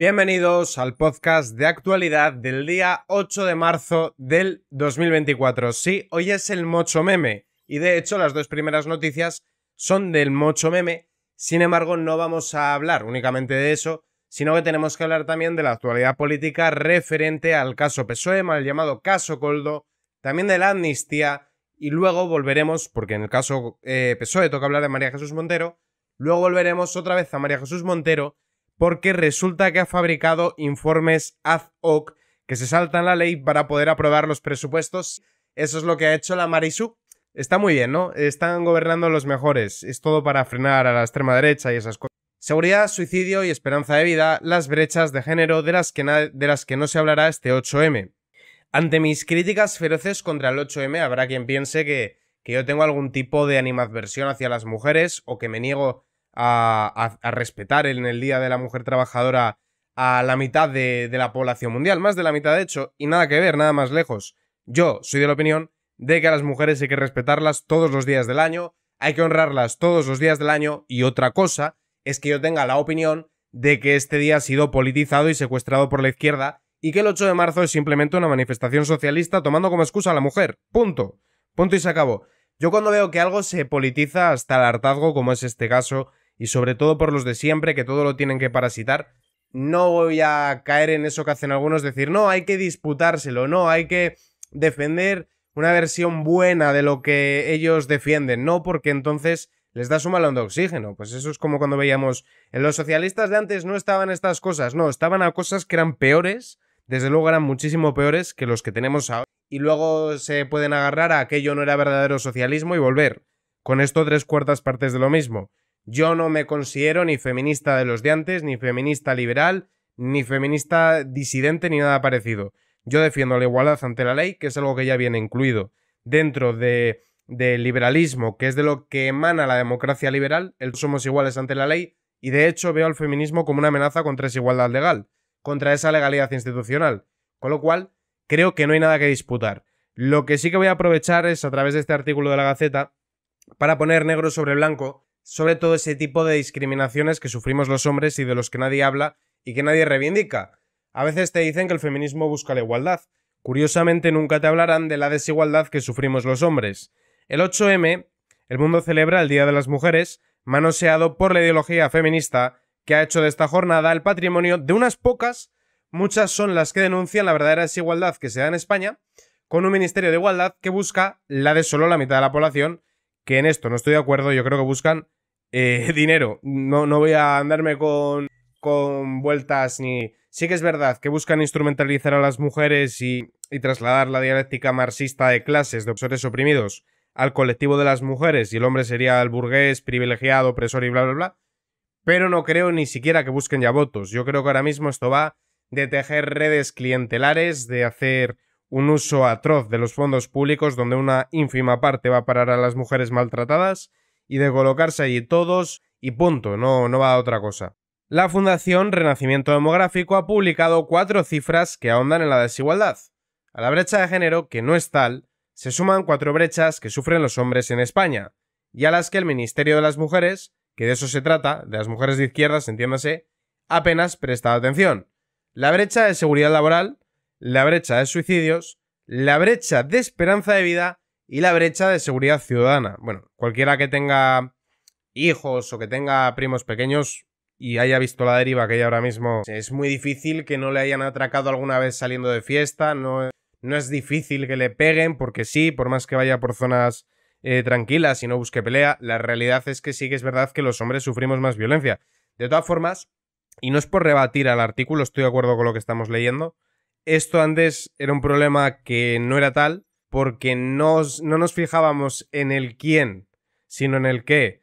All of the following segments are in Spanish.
Bienvenidos al podcast de actualidad del día 8 de marzo del 2024. Sí, hoy es el Mocho Meme y de hecho las dos primeras noticias son del Mocho Meme. Sin embargo, no vamos a hablar únicamente de eso, sino que tenemos que hablar también de la actualidad política referente al caso PSOE, mal llamado caso Coldo, también de la amnistía y luego volveremos, porque en el caso eh, PSOE toca hablar de María Jesús Montero, luego volveremos otra vez a María Jesús Montero porque resulta que ha fabricado informes ad hoc que se saltan la ley para poder aprobar los presupuestos. Eso es lo que ha hecho la Marisú. Está muy bien, ¿no? Están gobernando los mejores. Es todo para frenar a la extrema derecha y esas cosas. Seguridad, suicidio y esperanza de vida, las brechas de género de las que, de las que no se hablará este 8M. Ante mis críticas feroces contra el 8M, habrá quien piense que, que yo tengo algún tipo de animadversión hacia las mujeres o que me niego a, respetar en el Día de la Mujer Trabajadora a la mitad de, de la población mundial, más de la mitad de hecho, y nada que ver, nada más lejos. Yo soy de la opinión de que a las mujeres hay que respetarlas todos los días del año, hay que honrarlas todos los días del año, y otra cosa es que yo tenga la opinión de que este día ha sido politizado y secuestrado por la izquierda y que el 8 de marzo es simplemente una manifestación socialista tomando como excusa a la mujer. Punto. Punto y se acabó. Yo cuando veo que algo se politiza hasta el hartazgo, como es este caso y sobre todo por los de siempre que todo lo tienen que parasitar. No voy a caer en eso que hacen algunos, decir, no, hay que disputárselo, no, hay que defender una versión buena de lo que ellos defienden, no, porque entonces les da su malón de oxígeno. Pues eso es como cuando veíamos, en los socialistas de antes no estaban estas cosas, no, estaban a cosas que eran peores, desde luego eran muchísimo peores que los que tenemos ahora. Y luego se pueden agarrar a aquello no era verdadero socialismo y volver. Con esto tres cuartas partes de lo mismo. Yo no me considero ni feminista de los de antes, ni feminista liberal, ni feminista disidente, ni nada parecido. Yo defiendo la igualdad ante la ley, que es algo que ya viene incluido dentro del liberalismo, que es de lo que emana la democracia liberal, el somos iguales ante la ley, y de hecho veo al feminismo como una amenaza contra esa igualdad legal, contra esa legalidad institucional. Con lo cual, creo que no hay nada que disputar. Lo que sí que voy a aprovechar es, a través de este artículo de la Gaceta, para poner negro sobre blanco sobre todo ese tipo de discriminaciones que sufrimos los hombres y de los que nadie habla y que nadie reivindica. A veces te dicen que el feminismo busca la igualdad. Curiosamente nunca te hablarán de la desigualdad que sufrimos los hombres. El 8M, el mundo celebra el Día de las Mujeres, manoseado por la ideología feminista que ha hecho de esta jornada el patrimonio de unas pocas, muchas son las que denuncian la verdadera desigualdad que se da en España, con un Ministerio de Igualdad que busca la de solo la mitad de la población, que en esto no estoy de acuerdo, yo creo que buscan eh, dinero. No, no voy a andarme con, con vueltas ni... Sí que es verdad que buscan instrumentalizar a las mujeres y, y trasladar la dialéctica marxista de clases de opresores oprimidos al colectivo de las mujeres y el hombre sería el burgués, privilegiado, opresor y bla, bla, bla. Pero no creo ni siquiera que busquen ya votos. Yo creo que ahora mismo esto va de tejer redes clientelares, de hacer un uso atroz de los fondos públicos donde una ínfima parte va a parar a las mujeres maltratadas y de colocarse allí todos y punto, no, no va a otra cosa. La Fundación Renacimiento Demográfico ha publicado cuatro cifras que ahondan en la desigualdad. A la brecha de género, que no es tal, se suman cuatro brechas que sufren los hombres en España, y a las que el Ministerio de las Mujeres, que de eso se trata, de las mujeres de izquierdas, entiéndase, apenas prestado atención. La brecha de seguridad laboral, la brecha de suicidios, la brecha de esperanza de vida y la brecha de seguridad ciudadana. Bueno, cualquiera que tenga hijos o que tenga primos pequeños y haya visto la deriva que hay ahora mismo, es muy difícil que no le hayan atracado alguna vez saliendo de fiesta, no, no es difícil que le peguen porque sí, por más que vaya por zonas eh, tranquilas y no busque pelea, la realidad es que sí que es verdad que los hombres sufrimos más violencia. De todas formas, y no es por rebatir al artículo, estoy de acuerdo con lo que estamos leyendo, esto antes era un problema que no era tal, porque no, no nos fijábamos en el quién, sino en el qué.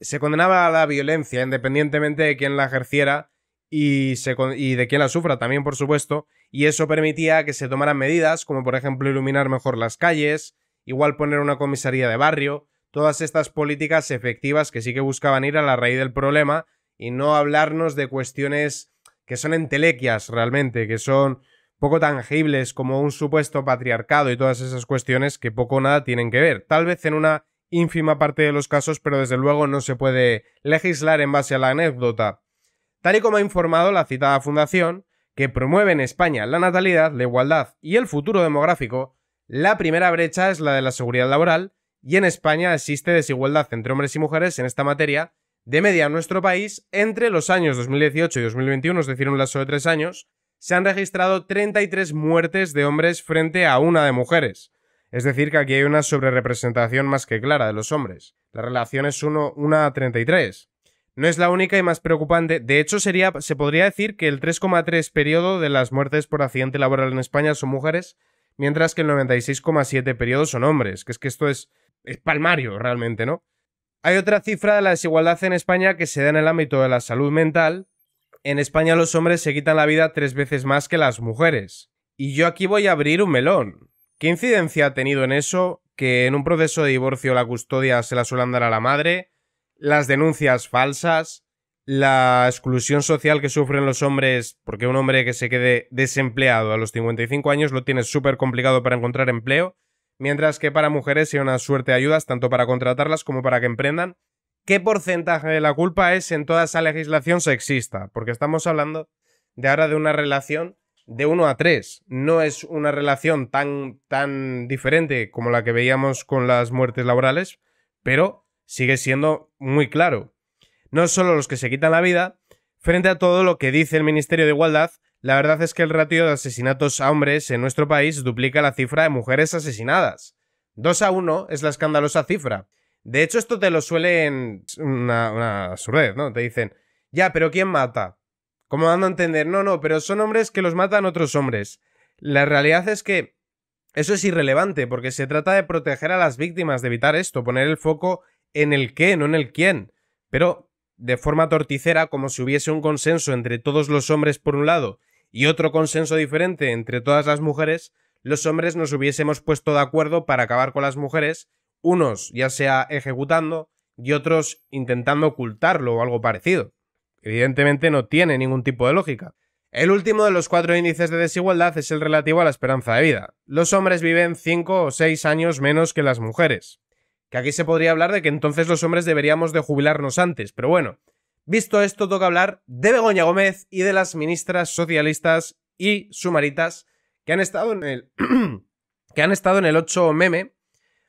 Se condenaba a la violencia independientemente de quién la ejerciera y, y de quién la sufra también, por supuesto, y eso permitía que se tomaran medidas como, por ejemplo, iluminar mejor las calles, igual poner una comisaría de barrio, todas estas políticas efectivas que sí que buscaban ir a la raíz del problema y no hablarnos de cuestiones que son entelequias realmente, que son poco tangibles como un supuesto patriarcado y todas esas cuestiones que poco o nada tienen que ver. Tal vez en una ínfima parte de los casos, pero desde luego no se puede legislar en base a la anécdota. Tal y como ha informado la citada fundación, que promueve en España la natalidad, la igualdad y el futuro demográfico, la primera brecha es la de la seguridad laboral, y en España existe desigualdad entre hombres y mujeres en esta materia, de media en nuestro país, entre los años 2018 y 2021, es decir, un lazo de tres años, se han registrado 33 muertes de hombres frente a una de mujeres. Es decir, que aquí hay una sobrerepresentación más que clara de los hombres. La relación es 1, a 33. No es la única y más preocupante. De hecho, sería, se podría decir que el 3,3 periodo de las muertes por accidente laboral en España son mujeres, mientras que el 96,7 periodo son hombres. Que es que esto es, es palmario realmente, ¿no? Hay otra cifra de la desigualdad en España que se da en el ámbito de la salud mental, en España los hombres se quitan la vida tres veces más que las mujeres. Y yo aquí voy a abrir un melón. ¿Qué incidencia ha tenido en eso que en un proceso de divorcio la custodia se la suelen dar a la madre, las denuncias falsas, la exclusión social que sufren los hombres, porque un hombre que se quede desempleado a los 55 años lo tiene súper complicado para encontrar empleo, mientras que para mujeres hay una suerte de ayudas tanto para contratarlas como para que emprendan, ¿Qué porcentaje de la culpa es en toda esa legislación sexista? Porque estamos hablando de ahora de una relación de 1 a 3. No es una relación tan, tan diferente como la que veíamos con las muertes laborales, pero sigue siendo muy claro. No solo los que se quitan la vida, frente a todo lo que dice el Ministerio de Igualdad, la verdad es que el ratio de asesinatos a hombres en nuestro país duplica la cifra de mujeres asesinadas. 2 a 1 es la escandalosa cifra. De hecho, esto te lo suelen. Una, una ¿no? Te dicen, ya, pero ¿quién mata? Como dando a entender, no, no, pero son hombres que los matan otros hombres. La realidad es que eso es irrelevante, porque se trata de proteger a las víctimas, de evitar esto, poner el foco en el qué, no en el quién. Pero de forma torticera, como si hubiese un consenso entre todos los hombres por un lado y otro consenso diferente entre todas las mujeres, los hombres nos hubiésemos puesto de acuerdo para acabar con las mujeres unos ya sea ejecutando y otros intentando ocultarlo o algo parecido. Evidentemente no tiene ningún tipo de lógica. El último de los cuatro índices de desigualdad es el relativo a la esperanza de vida. Los hombres viven cinco o seis años menos que las mujeres. Que aquí se podría hablar de que entonces los hombres deberíamos de jubilarnos antes, pero bueno. Visto esto, toca hablar de Begoña Gómez y de las ministras socialistas y sumaritas que han estado en el. que han estado en el 8 meme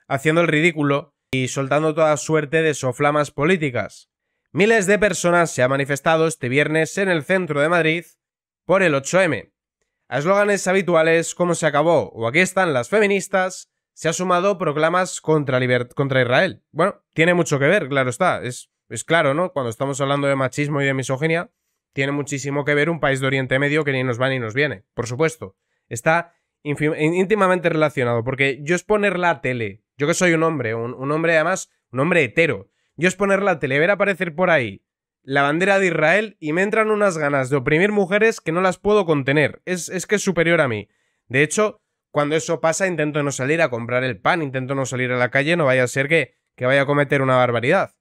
haciendo el ridículo y soltando toda suerte de soflamas políticas. Miles de personas se han manifestado este viernes en el centro de Madrid por el 8M. A eslóganes habituales como se acabó o aquí están las feministas, se ha sumado proclamas contra, Israel. Bueno, tiene mucho que ver, claro está. Es, es claro, ¿no? Cuando estamos hablando de machismo y de misoginia, tiene muchísimo que ver un país de Oriente Medio que ni nos va ni nos viene, por supuesto. Está íntimamente relacionado, porque yo exponer la tele yo que soy un hombre, un, hombre además, un hombre hetero. Yo es poner la tele, ver aparecer por ahí la bandera de Israel y me entran unas ganas de oprimir mujeres que no las puedo contener. Es, es que es superior a mí. De hecho, cuando eso pasa intento no salir a comprar el pan, intento no salir a la calle, no vaya a ser que, que vaya a cometer una barbaridad.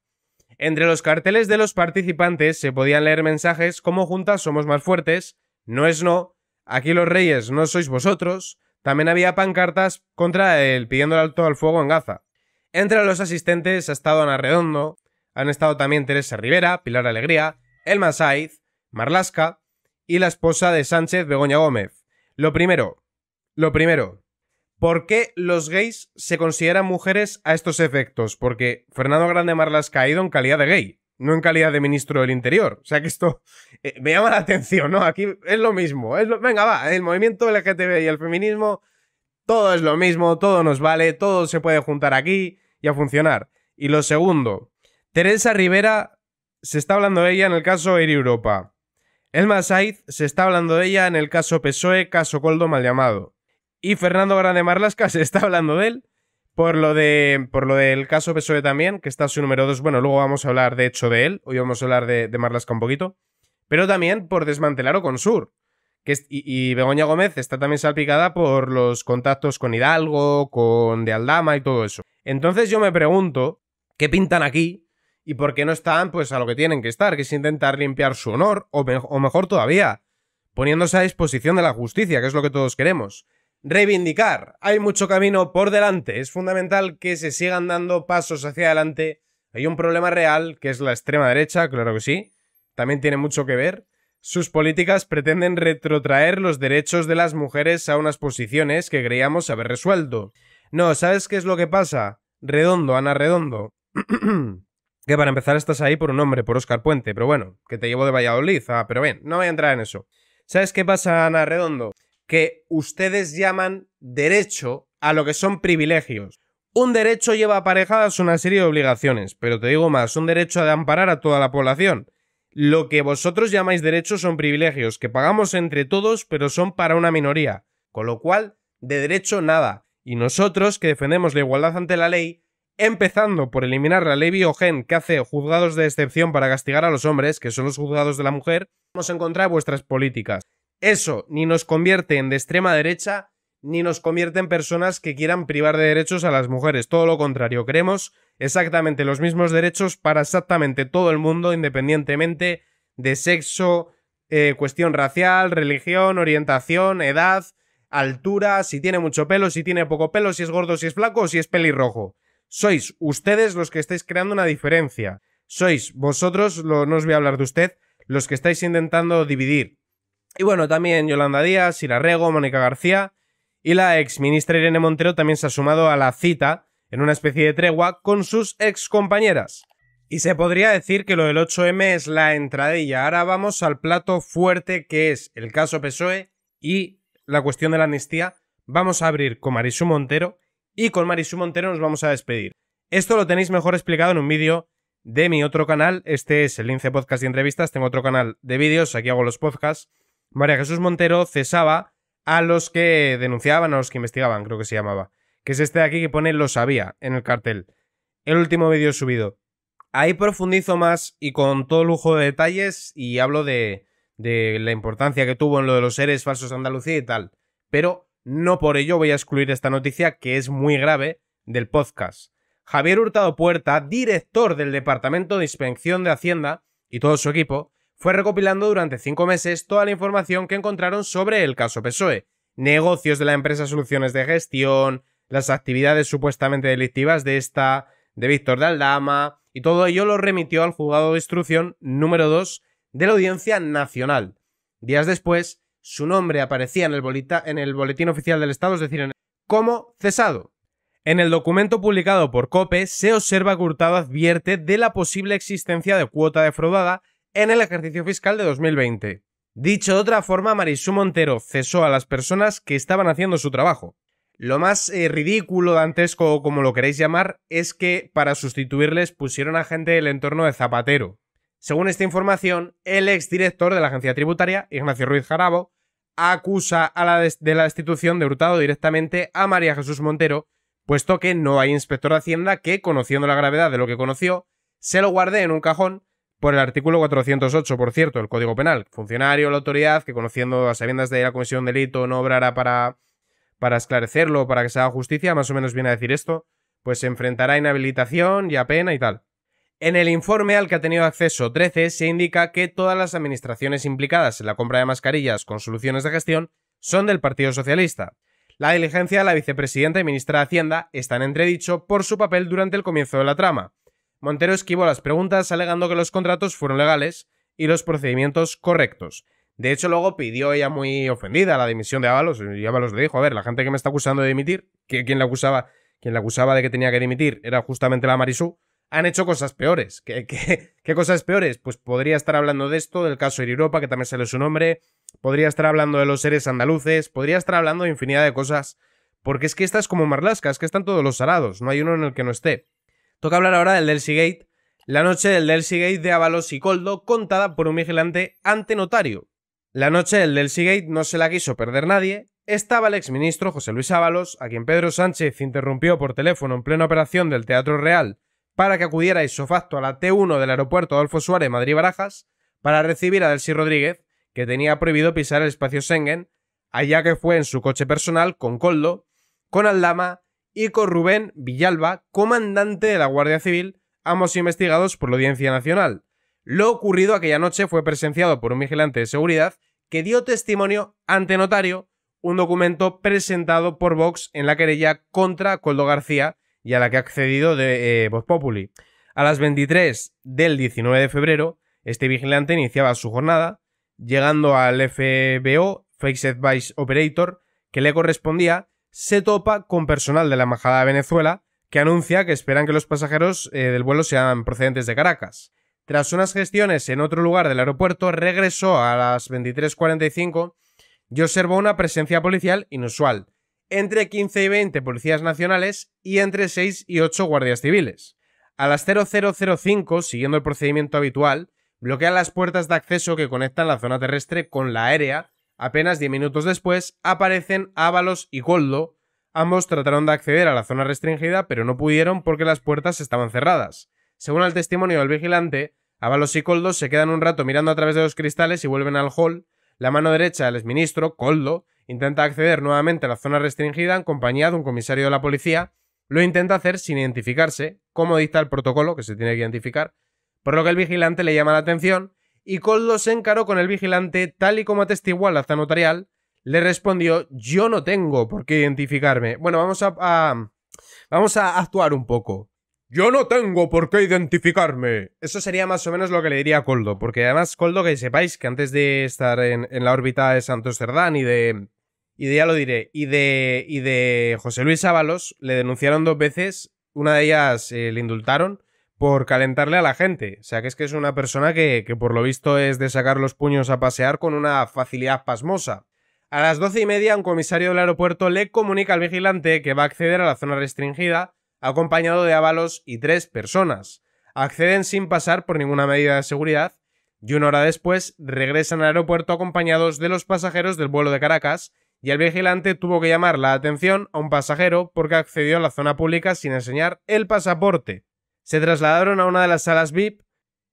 Entre los carteles de los participantes se podían leer mensajes como juntas somos más fuertes, no es no, aquí los reyes no sois vosotros, también había pancartas contra él pidiendo el alto al fuego en Gaza. Entre los asistentes ha estado Ana Redondo, han estado también Teresa Rivera, Pilar Alegría, Elma Saiz, Marlasca y la esposa de Sánchez, Begoña Gómez. Lo primero, lo primero, ¿por qué los gays se consideran mujeres a estos efectos? Porque Fernando Grande Marlasca ha ido en calidad de gay no en calidad de ministro del Interior. O sea que esto eh, me llama la atención, ¿no? Aquí es lo mismo. Es venga, va, el movimiento LGTB y el feminismo, todo es lo mismo, todo nos vale, todo se puede juntar aquí y a funcionar. Y lo segundo, Teresa Rivera se está hablando de ella en el caso Air Europa. Elma Saiz se está hablando de ella en el caso PSOE, caso Coldo mal llamado. Y Fernando Grande Marlasca se está hablando de él por lo, de, por lo del caso PSOE también, que está su número dos. Bueno, luego vamos a hablar de hecho de él. Hoy vamos a hablar de, de Marlaska un poquito. Pero también por desmantelar Oconsur. Que y, Begoña Gómez está también salpicada por los contactos con Hidalgo, con de Aldama y todo eso. Entonces yo me pregunto, ¿qué pintan aquí? ¿Y por qué no están pues a lo que tienen que estar? Que es intentar limpiar su honor, o, o mejor todavía, poniéndose a disposición de la justicia, que es lo que todos queremos reivindicar. Hay mucho camino por delante. Es fundamental que se sigan dando pasos hacia adelante. Hay un problema real, que es la extrema derecha, claro que sí. También tiene mucho que ver. Sus políticas pretenden retrotraer los derechos de las mujeres a unas posiciones que creíamos haber resuelto. No, ¿sabes qué es lo que pasa? Redondo, Ana Redondo. que para empezar estás ahí por un hombre, por Oscar Puente, pero bueno, que te llevo de Valladolid. Ah, pero bien, no voy a entrar en eso. ¿Sabes qué pasa, Ana Redondo? que ustedes llaman derecho a lo que son privilegios. Un derecho lleva aparejadas una serie de obligaciones, pero te digo más, un derecho de amparar a toda la población. Lo que vosotros llamáis derechos son privilegios, que pagamos entre todos, pero son para una minoría. Con lo cual, de derecho nada. Y nosotros, que defendemos la igualdad ante la ley, empezando por eliminar la ley Biogen que hace juzgados de excepción para castigar a los hombres, que son los juzgados de la mujer, vamos a encontrar vuestras políticas. Eso ni nos convierte en de extrema derecha, ni nos convierte en personas que quieran privar de derechos a las mujeres. Todo lo contrario, queremos exactamente los mismos derechos para exactamente todo el mundo, independientemente de sexo, eh, cuestión racial, religión, orientación, edad, altura, si tiene mucho pelo, si tiene poco pelo, si es gordo, si es flaco o si es pelirrojo. Sois ustedes los que estáis creando una diferencia. Sois vosotros, no os voy a hablar de usted, los que estáis intentando dividir. Y bueno, también Yolanda Díaz, Irarrego, Mónica García y la ex ministra Irene Montero también se ha sumado a la cita en una especie de tregua con sus ex compañeras. Y se podría decir que lo del 8M es la entradilla. Ahora vamos al plato fuerte que es el caso PSOE y la cuestión de la amnistía. Vamos a abrir con Marisú Montero y con Marisú Montero nos vamos a despedir. Esto lo tenéis mejor explicado en un vídeo de mi otro canal. Este es el Lince Podcast y Entrevistas. Tengo otro canal de vídeos, aquí hago los podcasts. María Jesús Montero cesaba a los que denunciaban, a los que investigaban, creo que se llamaba. Que es este de aquí que pone lo sabía en el cartel. El último vídeo subido. Ahí profundizo más y con todo lujo de detalles y hablo de, la importancia que tuvo en lo de los seres falsos de Andalucía y tal. Pero no por ello voy a excluir esta noticia que es muy grave del podcast. Javier Hurtado Puerta, director del Departamento de Inspección de Hacienda y todo su equipo, fue recopilando durante cinco meses toda la información que encontraron sobre el caso PSOE, negocios de la empresa Soluciones de Gestión, las actividades supuestamente delictivas de esta, de Víctor de Aldama, y todo ello lo remitió al juzgado de instrucción número 2 de la Audiencia Nacional. Días después, su nombre aparecía en el, en el boletín oficial del Estado, es decir, como cesado. En el documento publicado por COPE se observa que Hurtado advierte de la posible existencia de cuota defraudada en el ejercicio fiscal de 2020. Dicho de otra forma, Marisú Montero cesó a las personas que estaban haciendo su trabajo. Lo más eh, ridículo, dantesco o como lo queréis llamar, es que para sustituirles pusieron a gente del entorno de Zapatero. Según esta información, el exdirector de la agencia tributaria, Ignacio Ruiz Jarabo, acusa a la de la destitución de Hurtado directamente a María Jesús Montero, puesto que no hay inspector de Hacienda que, conociendo la gravedad de lo que conoció, se lo guarde en un cajón por el artículo 408, por cierto, el Código Penal. Funcionario o la autoridad que, conociendo las sabiendas de la comisión de delito, no obrará para, para esclarecerlo, para que se haga justicia, más o menos viene a decir esto, pues se enfrentará a inhabilitación y a pena y tal. En el informe al que ha tenido acceso 13 se indica que todas las administraciones implicadas en la compra de mascarillas con soluciones de gestión son del Partido Socialista. La diligencia de la vicepresidenta y ministra de Hacienda están entredicho por su papel durante el comienzo de la trama. Montero esquivó las preguntas alegando que los contratos fueron legales y los procedimientos correctos. De hecho, luego pidió ella muy ofendida la dimisión de Ábalos. Y Ábalos le dijo, a ver, la gente que me está acusando de dimitir, que quien la acusaba, quien la acusaba de que tenía que dimitir era justamente la Marisú, han hecho cosas peores. ¿Qué, qué, cosas peores? Pues podría estar hablando de esto, del caso de Europa, que también sale su nombre, podría estar hablando de los seres andaluces, podría estar hablando de infinidad de cosas. Porque es que esta es como Marlasca, es que están todos los salados. no hay uno en el que no esté. Toca hablar ahora del Delcy Gate, la noche del Delcy Gate de Ábalos y Coldo, contada por un vigilante ante notario. La noche del Delcy Gate no se la quiso perder nadie. Estaba el exministro José Luis Ábalos, a quien Pedro Sánchez interrumpió por teléfono en plena operación del Teatro Real para que acudiera isofacto a la T1 del aeropuerto Adolfo Suárez Madrid-Barajas para recibir a Delcy Rodríguez, que tenía prohibido pisar el espacio Schengen, allá que fue en su coche personal con Coldo, con Aldama, y con Rubén Villalba, comandante de la Guardia Civil, ambos investigados por la Audiencia Nacional. Lo ocurrido aquella noche fue presenciado por un vigilante de seguridad que dio testimonio ante notario un documento presentado por Vox en la querella contra Coldo García y a la que ha accedido de eh, Populi. A las 23 del 19 de febrero, este vigilante iniciaba su jornada, llegando al FBO, ...Face Advice Operator, que le correspondía, se topa con personal de la Embajada de Venezuela que anuncia que esperan que los pasajeros eh, del vuelo sean procedentes de Caracas. Tras unas gestiones en otro lugar del aeropuerto, regresó a las 23.45 y observó una presencia policial inusual, entre 15 y 20 policías nacionales y entre 6 y 8 guardias civiles. A las 0005, siguiendo el procedimiento habitual, bloquean las puertas de acceso que conectan la zona terrestre con la aérea Apenas 10 minutos después aparecen Ábalos y Goldo. Ambos trataron de acceder a la zona restringida, pero no pudieron porque las puertas estaban cerradas. Según el testimonio del vigilante, Ábalos y Coldo se quedan un rato mirando a través de los cristales y vuelven al hall. La mano derecha del exministro, Coldo, intenta acceder nuevamente a la zona restringida en compañía de un comisario de la policía. Lo intenta hacer sin identificarse, como dicta el protocolo que se tiene que identificar, por lo que el vigilante le llama la atención y Coldo se encaró con el vigilante tal y como atestiguó la notarial. Le respondió, yo no tengo por qué identificarme. Bueno, vamos a, vamos a actuar un poco. Yo no tengo por qué identificarme. Eso sería más o menos lo que le diría a Coldo, porque además Coldo, que sepáis que antes de estar en, la órbita de Santos Cerdán y de... Y ya lo diré, y de, y de José Luis Ábalos, le denunciaron dos veces, una de ellas eh, le indultaron, por calentarle a la gente. O sea, que es que es una persona que, que por lo visto es de sacar los puños a pasear con una facilidad pasmosa. A las doce y media, un comisario del aeropuerto le comunica al vigilante que va a acceder a la zona restringida, acompañado de Ábalos y tres personas. Acceden sin pasar por ninguna medida de seguridad y una hora después regresan al aeropuerto acompañados de los pasajeros del vuelo de Caracas y el vigilante tuvo que llamar la atención a un pasajero porque accedió a la zona pública sin enseñar el pasaporte. Se trasladaron a una de las salas VIP.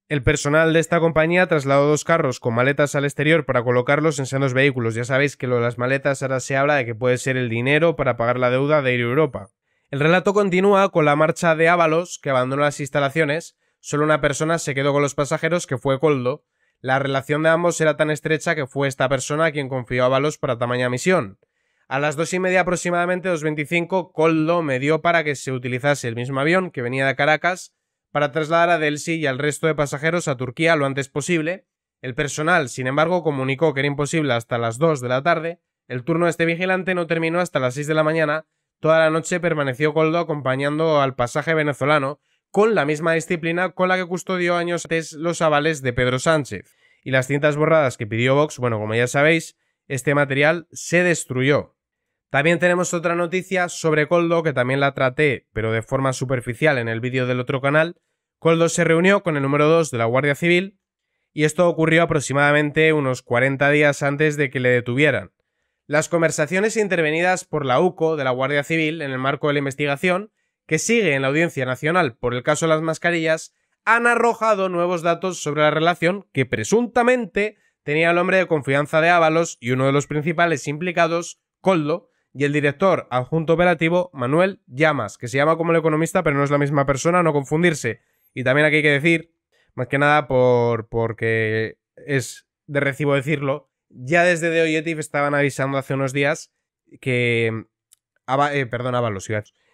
El personal de esta compañía trasladó dos carros con maletas al exterior para colocarlos en sanos vehículos. Ya sabéis que lo de las maletas ahora se habla de que puede ser el dinero para pagar la deuda de ir a Europa. El relato continúa con la marcha de Ábalos, que abandonó las instalaciones. Solo una persona se quedó con los pasajeros, que fue Coldo. La relación de ambos era tan estrecha que fue esta persona quien confió a Ábalos para tamaña misión. A las dos y media aproximadamente, 2.25, Coldo me dio para que se utilizase el mismo avión que venía de Caracas para trasladar a Delsi y al resto de pasajeros a Turquía lo antes posible. El personal, sin embargo, comunicó que era imposible hasta las 2 de la tarde. El turno de este vigilante no terminó hasta las 6 de la mañana. Toda la noche permaneció Coldo acompañando al pasaje venezolano con la misma disciplina con la que custodió años antes los avales de Pedro Sánchez. Y las cintas borradas que pidió Vox, bueno, como ya sabéis, este material se destruyó. También tenemos otra noticia sobre Coldo, que también la traté, pero de forma superficial en el vídeo del otro canal. Coldo se reunió con el número 2 de la Guardia Civil y esto ocurrió aproximadamente unos 40 días antes de que le detuvieran. Las conversaciones intervenidas por la UCO de la Guardia Civil en el marco de la investigación, que sigue en la Audiencia Nacional por el caso de las mascarillas, han arrojado nuevos datos sobre la relación que presuntamente tenía el hombre de confianza de Ábalos y uno de los principales implicados, Coldo, y el director adjunto operativo, Manuel Llamas, que se llama como el economista, pero no es la misma persona, no confundirse. Y también aquí hay que decir, más que nada por, porque es de recibo decirlo, ya desde The Oyetif estaban avisando hace unos días que... Aba, eh, perdón,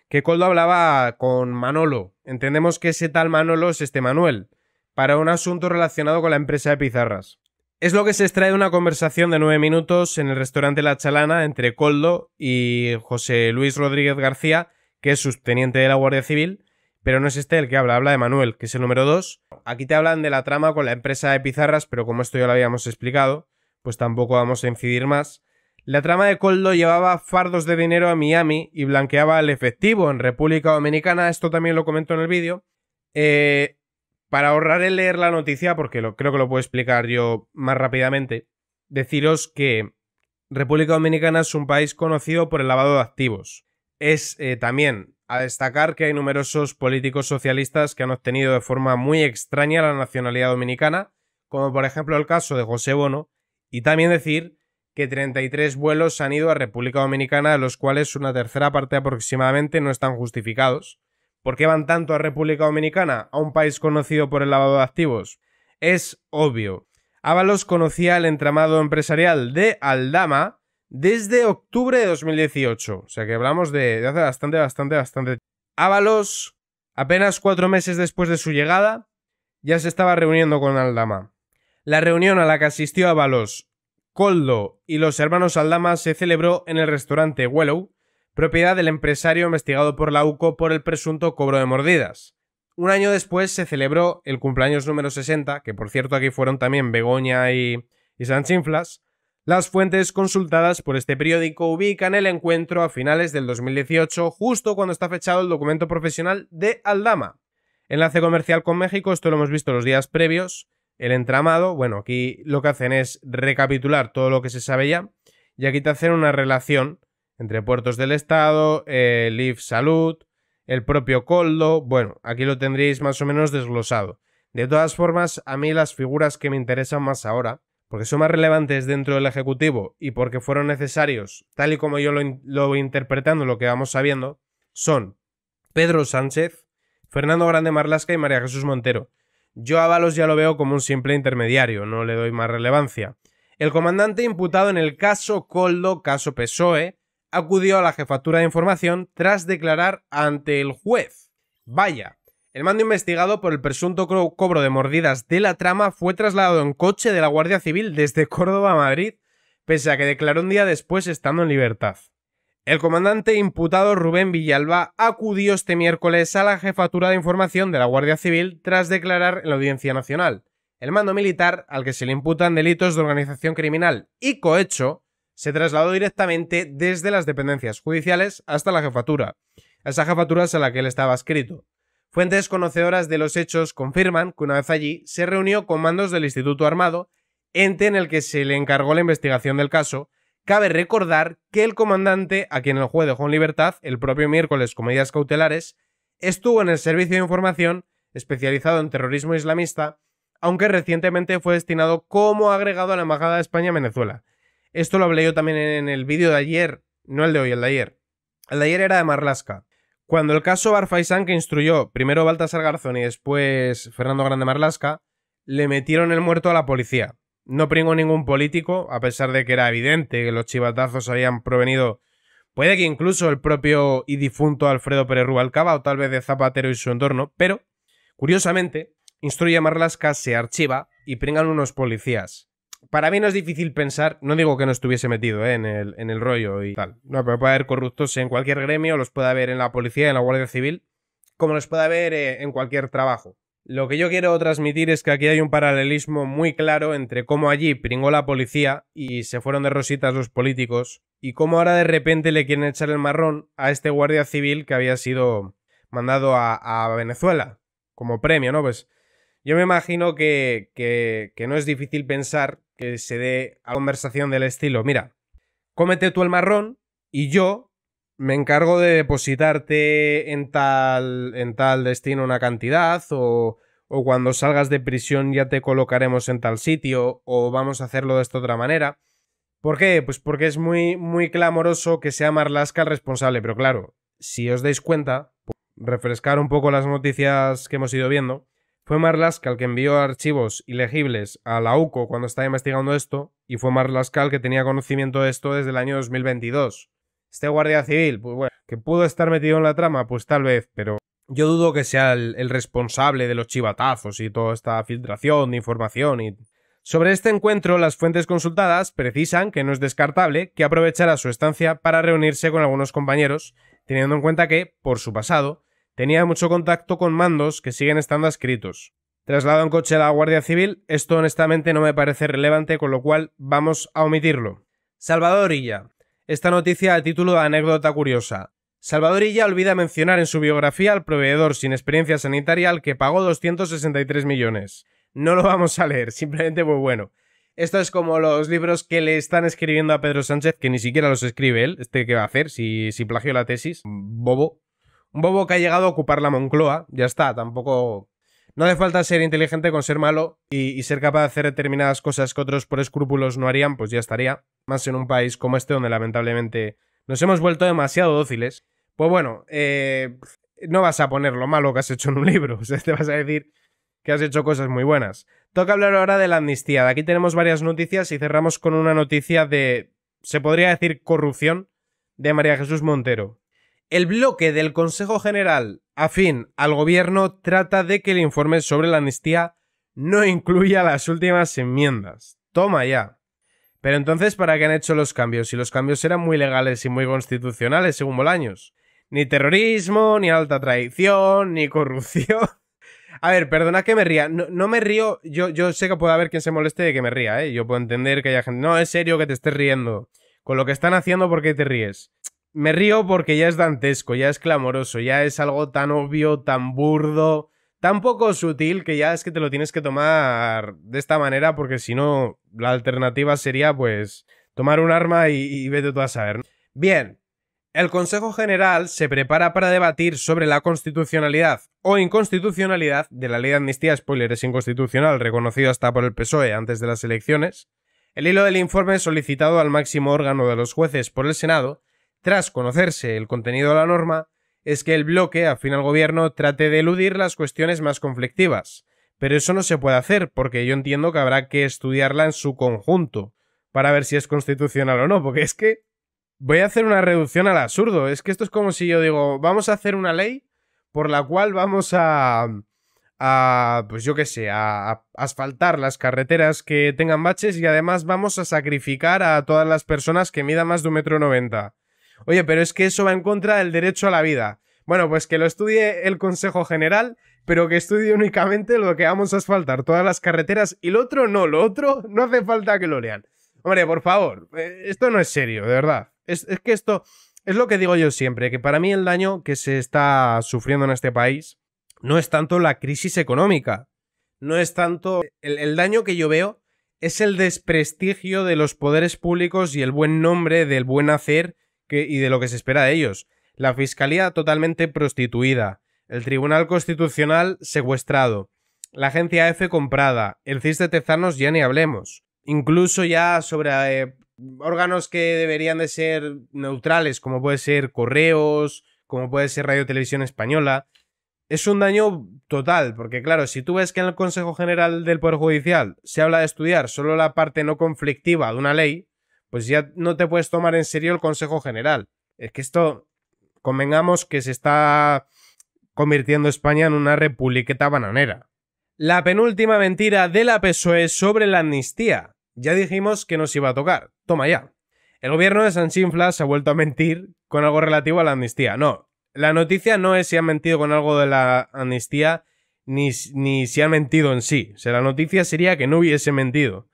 que Coldo hablaba con Manolo. Entendemos que ese tal Manolo es este Manuel, para un asunto relacionado con la empresa de pizarras. Es lo que se extrae de una conversación de nueve minutos en el restaurante La Chalana entre Coldo y José Luis Rodríguez García, que es subteniente de la Guardia Civil, pero no es este el que habla, habla de Manuel, que es el número dos. Aquí te hablan de la trama con la empresa de pizarras, pero como esto ya lo habíamos explicado, pues tampoco vamos a incidir más. La trama de Coldo llevaba fardos de dinero a Miami y blanqueaba el efectivo en República Dominicana, esto también lo comento en el vídeo. Eh, para ahorrar el leer la noticia, porque creo que lo puedo explicar yo más rápidamente, deciros que República Dominicana es un país conocido por el lavado de activos. Es eh, también a destacar que hay numerosos políticos socialistas que han obtenido de forma muy extraña la nacionalidad dominicana, como por ejemplo el caso de José Bono, y también decir que 33 vuelos han ido a República Dominicana, de los cuales una tercera parte aproximadamente no están justificados, ¿Por qué van tanto a República Dominicana, a un país conocido por el lavado de activos? Es obvio. Ábalos conocía el entramado empresarial de Aldama desde octubre de 2018. O sea que hablamos de, hace bastante, bastante, bastante. Ábalos, apenas cuatro meses después de su llegada, ya se estaba reuniendo con Aldama. La reunión a la que asistió Ábalos, Coldo y los hermanos Aldama se celebró en el restaurante Wellow, propiedad del empresario investigado por la UCO por el presunto cobro de mordidas. Un año después se celebró el cumpleaños número 60, que por cierto aquí fueron también Begoña y, y Sanchinflas. Las fuentes consultadas por este periódico ubican el encuentro a finales del 2018, justo cuando está fechado el documento profesional de Aldama. Enlace comercial con México, esto lo hemos visto los días previos. El entramado, bueno, aquí lo que hacen es recapitular todo lo que se sabe ya y aquí te hacen una relación entre Puertos del Estado, el eh, Live Salud, el propio Coldo. Bueno, aquí lo tendréis más o menos desglosado. De todas formas, a mí las figuras que me interesan más ahora, porque son más relevantes dentro del Ejecutivo y porque fueron necesarios, tal y como yo lo, voy interpretando, lo que vamos sabiendo, son Pedro Sánchez, Fernando Grande Marlasca y María Jesús Montero. Yo a Balos ya lo veo como un simple intermediario, no le doy más relevancia. El comandante imputado en el caso Coldo, caso PSOE, acudió a la jefatura de información tras declarar ante el juez. Vaya, el mando investigado por el presunto cobro de mordidas de la trama fue trasladado en coche de la Guardia Civil desde Córdoba a Madrid, pese a que declaró un día después estando en libertad. El comandante imputado Rubén Villalba acudió este miércoles a la jefatura de información de la Guardia Civil tras declarar en la Audiencia Nacional. El mando militar, al que se le imputan delitos de organización criminal y cohecho, se trasladó directamente desde las dependencias judiciales hasta la jefatura. esa jefatura a la que él estaba escrito. Fuentes conocedoras de los hechos confirman que una vez allí se reunió con mandos del Instituto Armado, ente en el que se le encargó la investigación del caso. Cabe recordar que el comandante, a quien el juez dejó en libertad el propio miércoles con medidas cautelares, estuvo en el Servicio de Información, especializado en terrorismo islamista, aunque recientemente fue destinado como agregado a la Embajada de España en Venezuela esto lo hablé yo también en el vídeo de ayer, no el de hoy, el de ayer. El de ayer era de Marlaska. Cuando el caso Barfaisán, que instruyó primero Baltasar Garzón y después Fernando Grande Marlaska, le metieron el muerto a la policía. No pringó ningún político, a pesar de que era evidente que los chivatazos habían provenido, puede que incluso el propio y difunto Alfredo Pérez Rubalcaba o tal vez de Zapatero y su entorno, pero, curiosamente, instruye a Marlaska, se archiva y pringan unos policías para mí no es difícil pensar, no digo que no estuviese metido eh, en, el, en, el, rollo y tal. No, pero puede haber corruptos en cualquier gremio, los puede haber en la policía, en la Guardia Civil, como los puede haber eh, en cualquier trabajo. Lo que yo quiero transmitir es que aquí hay un paralelismo muy claro entre cómo allí pringó la policía y se fueron de rositas los políticos y cómo ahora de repente le quieren echar el marrón a este guardia civil que había sido mandado a, Venezuela como premio, ¿no? Pues yo me imagino que no es difícil pensar que se dé a conversación del estilo, mira, cómete tú el marrón y yo me encargo de depositarte en tal, en tal destino una cantidad o, cuando salgas de prisión ya te colocaremos en tal sitio o vamos a hacerlo de esta otra manera. ¿Por qué? Pues porque es muy, muy clamoroso que sea Marlaska el responsable, pero claro, si os dais cuenta, refrescar un poco las noticias que hemos ido viendo, fue Marlaska el que envió archivos ilegibles a la UCO cuando estaba investigando esto, y fue Marlaska que tenía conocimiento de esto desde el año 2022. Este guardia civil, pues bueno, que pudo estar metido en la trama, pues tal vez, pero yo dudo que sea el, el responsable de los chivatazos y toda esta filtración de información y sobre este encuentro, las fuentes consultadas precisan que no es descartable que aprovechara su estancia para reunirse con algunos compañeros, teniendo en cuenta que, por su pasado, tenía mucho contacto con mandos que siguen estando adscritos. Traslado en coche a la Guardia Civil, esto honestamente no me parece relevante, con lo cual vamos a omitirlo. Salvadorilla. Esta noticia a título de anécdota curiosa. Salvadorilla olvida mencionar en su biografía al proveedor sin experiencia sanitaria al que pagó 263 millones. No lo vamos a leer, simplemente muy bueno. Esto es como los libros que le están escribiendo a Pedro Sánchez, que ni siquiera los escribe él, este que va a hacer, si, si la tesis, bobo. Un bobo que ha llegado a ocupar la Moncloa, ya está, tampoco... No hace falta ser inteligente con ser malo y, ser capaz de hacer determinadas cosas que otros por escrúpulos no harían, pues ya estaría. Más en un país como este donde lamentablemente nos hemos vuelto demasiado dóciles. Pues bueno, eh, no vas a poner lo malo que has hecho en un libro, o sea, te vas a decir que has hecho cosas muy buenas. Toca hablar ahora de la amnistía. Aquí tenemos varias noticias y cerramos con una noticia de, se podría decir, corrupción de María Jesús Montero. El bloque del Consejo General afín al gobierno trata de que el informe sobre la amnistía no incluya las últimas enmiendas. Toma ya. Pero entonces, ¿para qué han hecho los cambios? Si los cambios eran muy legales y muy constitucionales, según Bolaños. Ni terrorismo, ni alta traición, ni corrupción. A ver, perdona que me ría. No, me río. Yo, yo sé que puede haber quien se moleste de que me ría, ¿eh? Yo puedo entender que haya gente. No, es serio que te estés riendo. Con lo que están haciendo, ¿por qué te ríes? Me río porque ya es dantesco, ya es clamoroso, ya es algo tan obvio, tan burdo, tan poco sutil que ya es que te lo tienes que tomar de esta manera porque si no, la alternativa sería pues tomar un arma y, vete tú a saber. Bien, el Consejo General se prepara para debatir sobre la constitucionalidad o inconstitucionalidad de la ley de amnistía, spoiler, es inconstitucional, reconocido hasta por el PSOE antes de las elecciones. El hilo del informe solicitado al máximo órgano de los jueces por el Senado tras conocerse el contenido de la norma, es que el bloque, afín al gobierno, trate de eludir las cuestiones más conflictivas. Pero eso no se puede hacer, porque yo entiendo que habrá que estudiarla en su conjunto, para ver si es constitucional o no, porque es que voy a hacer una reducción al absurdo. Es que esto es como si yo digo, vamos a hacer una ley por la cual vamos a... pues yo qué sé, a, asfaltar las carreteras que tengan baches y además vamos a sacrificar a todas las personas que midan más de un metro noventa. Oye, pero es que eso va en contra del derecho a la vida. Bueno, pues que lo estudie el Consejo General, pero que estudie únicamente lo que vamos a asfaltar, todas las carreteras, y lo otro no, lo otro no hace falta que lo lean. Hombre, por favor, eh, esto no es serio, de verdad. Es, que esto es lo que digo yo siempre, que para mí el daño que se está sufriendo en este país no es tanto la crisis económica, no es tanto... el, el daño que yo veo es el desprestigio de los poderes públicos y el buen nombre del buen hacer y de lo que se espera de ellos. La Fiscalía totalmente prostituida, el Tribunal Constitucional secuestrado, la Agencia F comprada, el CIS de Tezanos ya ni hablemos. Incluso ya sobre eh, órganos que deberían de ser neutrales, como puede ser Correos, como puede ser Radio Televisión Española. Es un daño total, porque claro, si tú ves que en el Consejo General del Poder Judicial se habla de estudiar solo la parte no conflictiva de una ley, pues ya no te puedes tomar en serio el Consejo General. Es que esto, convengamos que se está convirtiendo España en una republiqueta bananera. La penúltima mentira de la PSOE sobre la amnistía. Ya dijimos que nos iba a tocar. Toma ya. El gobierno de Sanchinflas se ha vuelto a mentir con algo relativo a la amnistía. No, la noticia no es si han mentido con algo de la amnistía ni, ni si han mentido en sí. O la noticia sería que no hubiese mentido.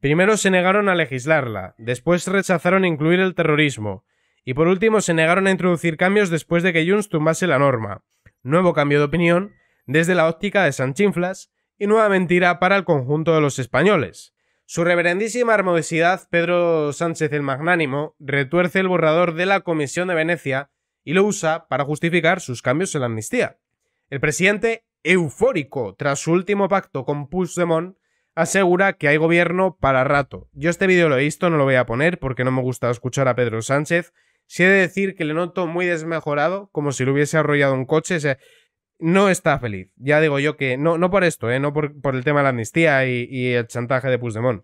Primero se negaron a legislarla, después rechazaron incluir el terrorismo, y por último se negaron a introducir cambios después de que Junts tumbase la norma. Nuevo cambio de opinión, desde la óptica de Sanchinflas, y nueva mentira para el conjunto de los españoles. Su reverendísima hermosidad, Pedro Sánchez el Magnánimo, retuerce el borrador de la Comisión de Venecia y lo usa para justificar sus cambios en la amnistía. El presidente, eufórico tras su último pacto con Puigdemont, asegura que hay gobierno para rato. Yo este vídeo lo he visto, no lo voy a poner porque no me gusta escuchar a Pedro Sánchez. Si he de decir que le noto muy desmejorado, como si lo hubiese arrollado un coche. no está feliz. Ya digo yo que no, no por esto, ¿eh? no por, el tema de la amnistía y, el chantaje de Puigdemont,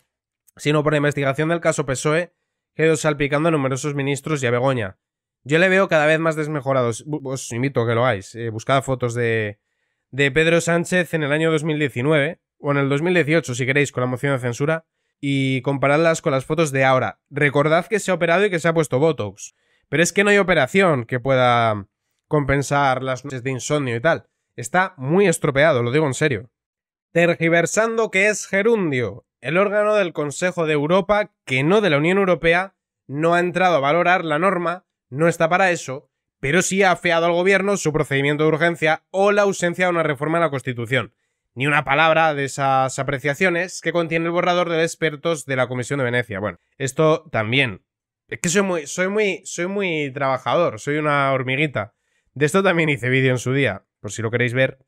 sino por la investigación del caso PSOE, que ha ido salpicando a numerosos ministros y a Begoña. Yo le veo cada vez más desmejorado. Os invito a que lo hagáis. Eh, fotos de, de Pedro Sánchez en el año 2019 o en el 2018, si queréis, con la moción de censura, y comparadlas con las fotos de ahora. Recordad que se ha operado y que se ha puesto Botox. Pero es que no hay operación que pueda compensar las noches de insomnio y tal. Está muy estropeado, lo digo en serio. Tergiversando que es gerundio. El órgano del Consejo de Europa, que no de la Unión Europea, no ha entrado a valorar la norma, no está para eso, pero sí ha afeado al gobierno su procedimiento de urgencia o la ausencia de una reforma en la Constitución ni una palabra de esas apreciaciones que contiene el borrador de expertos de la Comisión de Venecia. Bueno, esto también. Es que soy muy, soy muy, soy muy trabajador, soy una hormiguita. De esto también hice vídeo en su día, por si lo queréis ver.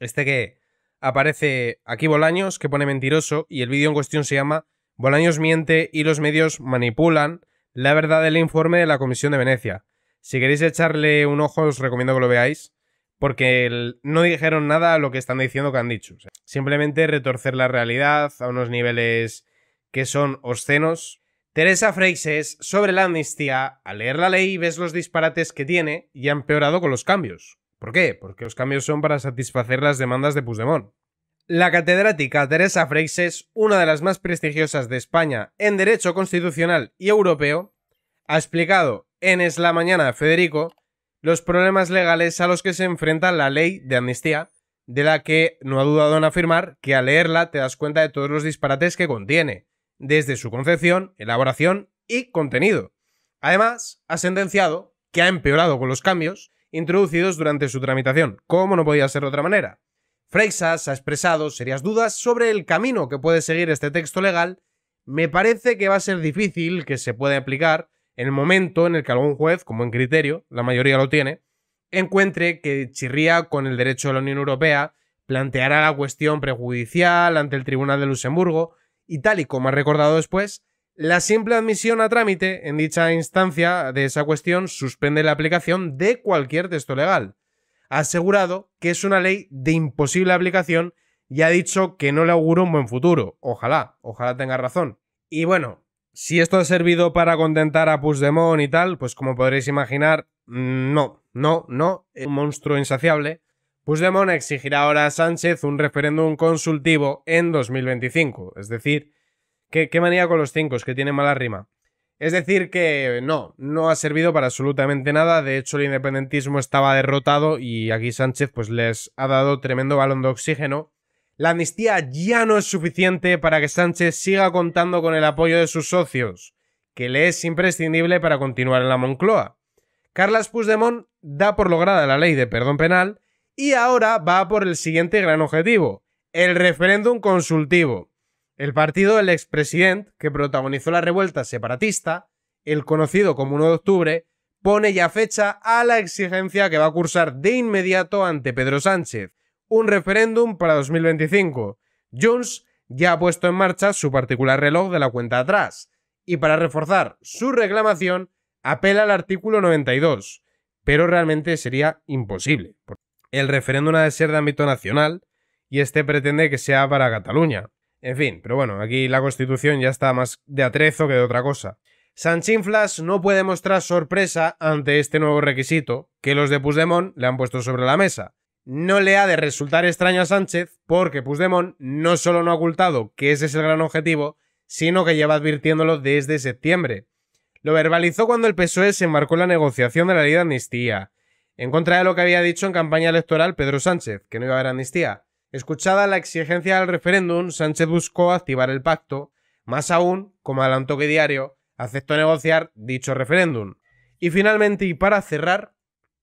Este que aparece aquí Bolaños, que pone mentiroso, y el vídeo en cuestión se llama Bolaños miente y los medios manipulan la verdad del informe de la Comisión de Venecia. Si queréis echarle un ojo, os recomiendo que lo veáis porque no dijeron nada a lo que están diciendo que han dicho. simplemente retorcer la realidad a unos niveles que son obscenos. Teresa Freixes, sobre la amnistía, al leer la ley ves los disparates que tiene y ha empeorado con los cambios. ¿Por qué? Porque los cambios son para satisfacer las demandas de Puigdemont. La catedrática Teresa Freixes, una de las más prestigiosas de España en Derecho Constitucional y Europeo, ha explicado en Es la Mañana Federico los problemas legales a los que se enfrenta la ley de amnistía, de la que no ha dudado en afirmar que al leerla te das cuenta de todos los disparates que contiene, desde su concepción, elaboración y contenido. Además, ha sentenciado que ha empeorado con los cambios introducidos durante su tramitación, como no podía ser de otra manera. Freixas ha expresado serias dudas sobre el camino que puede seguir este texto legal. Me parece que va a ser difícil que se pueda aplicar en el momento en el que algún juez, como en criterio, la mayoría lo tiene, encuentre que chirría con el derecho de la Unión Europea, planteará la cuestión prejudicial ante el Tribunal de Luxemburgo y tal y como ha recordado después, la simple admisión a trámite en dicha instancia de esa cuestión suspende la aplicación de cualquier texto legal. Ha asegurado que es una ley de imposible aplicación y ha dicho que no le auguro un buen futuro. Ojalá, ojalá tenga razón. Y bueno, si esto ha servido para contentar a Puigdemont y tal, pues como podréis imaginar, no, no, no, es un monstruo insaciable. Puigdemont exigirá ahora a Sánchez un referéndum consultivo en 2025. Es decir, qué, manía con los cinco, que tiene mala rima. Es decir, que no, no ha servido para absolutamente nada. De hecho, el independentismo estaba derrotado y aquí Sánchez pues les ha dado tremendo balón de oxígeno la amnistía ya no es suficiente para que Sánchez siga contando con el apoyo de sus socios, que le es imprescindible para continuar en la Moncloa. Carles Puigdemont da por lograda la ley de perdón penal y ahora va por el siguiente gran objetivo, el referéndum consultivo. El partido del expresidente, que protagonizó la revuelta separatista, el conocido como 1 de octubre, pone ya fecha a la exigencia que va a cursar de inmediato ante Pedro Sánchez, un referéndum para 2025. Jones ya ha puesto en marcha su particular reloj de la cuenta atrás y para reforzar su reclamación apela al artículo 92, pero realmente sería imposible. El referéndum ha de ser de ámbito nacional y este pretende que sea para Cataluña. En fin, pero bueno, aquí la constitución ya está más de atrezo que de otra cosa. Sanchinflas no puede mostrar sorpresa ante este nuevo requisito que los de Puigdemont le han puesto sobre la mesa, no le ha de resultar extraño a Sánchez porque Puigdemont no solo no ha ocultado que ese es el gran objetivo, sino que lleva advirtiéndolo desde septiembre. Lo verbalizó cuando el PSOE se embarcó en la negociación de la ley de amnistía, en contra de lo que había dicho en campaña electoral Pedro Sánchez, que no iba a haber amnistía. Escuchada la exigencia del referéndum, Sánchez buscó activar el pacto, más aún, como adelantó que diario, aceptó negociar dicho referéndum. Y finalmente, y para cerrar,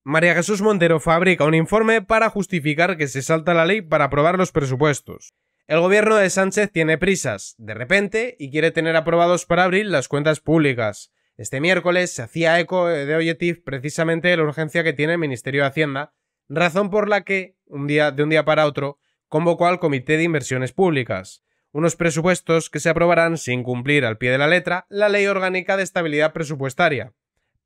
María Jesús Montero fabrica un informe para justificar que se salta la ley para aprobar los presupuestos. El gobierno de Sánchez tiene prisas, de repente, y quiere tener aprobados para abril las cuentas públicas. Este miércoles se hacía eco de Objective precisamente de la urgencia que tiene el Ministerio de Hacienda, razón por la que, un día, de un día para otro, convocó al Comité de Inversiones Públicas, unos presupuestos que se aprobarán sin cumplir al pie de la letra la Ley Orgánica de Estabilidad Presupuestaria.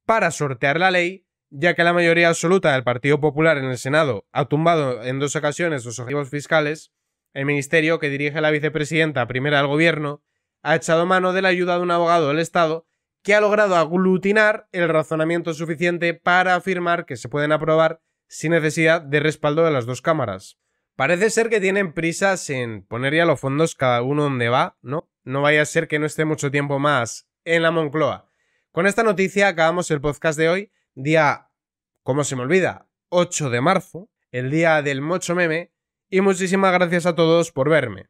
Para sortear la ley, ya que la mayoría absoluta del Partido Popular en el Senado ha tumbado en dos ocasiones los objetivos fiscales, el ministerio que dirige la vicepresidenta primera del gobierno ha echado mano de la ayuda de un abogado del Estado que ha logrado aglutinar el razonamiento suficiente para afirmar que se pueden aprobar sin necesidad de respaldo de las dos cámaras. Parece ser que tienen prisas en poner ya los fondos cada uno donde va, ¿no? No vaya a ser que no esté mucho tiempo más en la Moncloa. Con esta noticia acabamos el podcast de hoy día, ¿cómo se me olvida? 8 de marzo, el día del mocho meme, y muchísimas gracias a todos por verme.